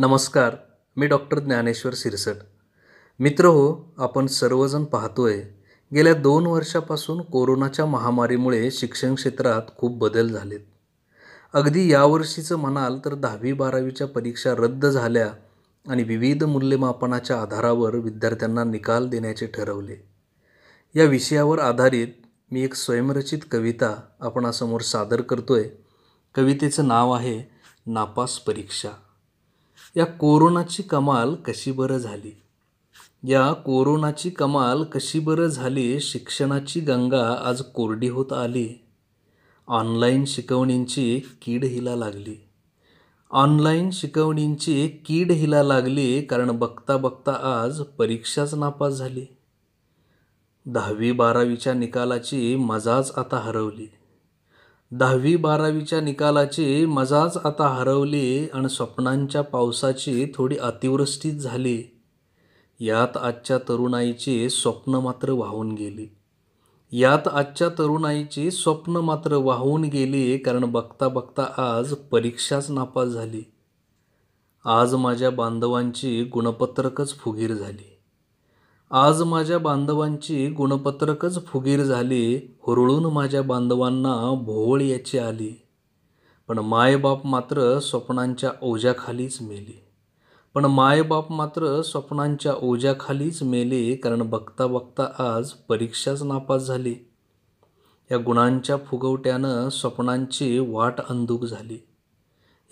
नमस्कार मी डॉक्टर ज्ञानेश्वर सिरसट मित्र हो आपण सर्वजण पाहतोय गेल्या दोन वर्षापासून कोरोनाच्या महामारीमुळे शिक्षण क्षेत्रात खूप बदल झालेत अगदी यावर्षीचं म्हणाल तर दहावी बारावीच्या परीक्षा रद्द झाल्या आणि विविध मूल्यमापनाच्या आधारावर विद्यार्थ्यांना निकाल देण्याचे ठरवले या विषयावर आधारित मी एक स्वयंरचित कविता आपणासमोर सादर करतोय कवितेचं नाव आहे नापास परीक्षा या कोरोनाची कमाल कशी बरं झाली या कोरोनाची कमाल कशी बरं झाली शिक्षणाची गंगा आज कोरडी होत आली ऑनलाईन शिकवणींची कीड हिला लागली ऑनलाईन शिकवणींची कीड हिला लागली कारण बघता बघता आज परीक्षाच नापास झाली दहावी बारावीच्या निकालाची मजाच आता हरवली दहावी बारावीच्या निकालाची मजाच आता हरवली आणि स्वप्नांच्या पावसाची थोडी अतिवृष्टीच झाली यात आजच्या तरुणाईची स्वप्न मात्र वाहून गेली यात आजच्या तरुणाईची स्वप्न मात्र वाहून गेली कारण बघता बघता आज परीक्षाच नापास झाली आज माझ्या बांधवांची गुणपत्रकच फुगीर झाली आज माझ्या बांधवांची गुणपत्रकच फुगीर झाली हुरळून माझ्या बांधवांना भोवळ याची आली पण मायबाप मात्र स्वप्नांच्या ओझ्याखालीच मेली पण मायबाप मात्र स्वप्नांच्या ओझ्याखालीच मेले कारण बघता बघता आज परीक्षाच नापास झाली या गुणांच्या फुगवट्यानं स्वप्नांची वाट अंधूक झाली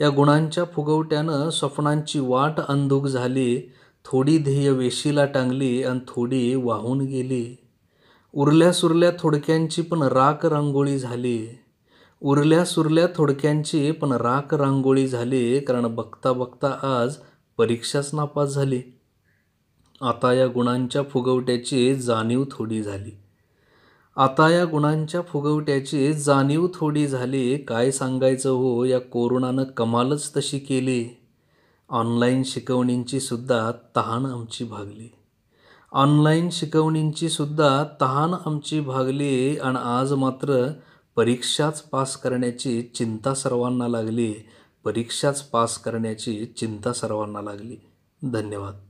या गुणांच्या फुगवट्यानं स्वप्नांची वाट अंधूक झाली थोडी ध्येय वेशीला टांगली आणि थोडी वाहून गेली उरल्या सुरल्या थोडक्यांची पण राख रांगोळी झाली उरल्या सुरल्या थोडक्यांची पण राख रांगोळी झाली कारण बघता बघता आज परीक्षाच नापास झाली आता या गुणांच्या फुगवट्याची जाणीव थोडी झाली आता या गुणांच्या फुगवट्याची जाणीव थोडी झाली काय सांगायचं हो या कोरोनानं कमालच तशी केली ऑनलाईन शिकवणींची सुद्धा तहान आमची भागली ऑनलाईन शिकवणींची सुद्धा तहान आमची भागली आणि आज मात्र परीक्षाच पास करण्याची चिंता सर्वांना लागली परीक्षाच पास करण्याची चिंता सर्वांना लागली धन्यवाद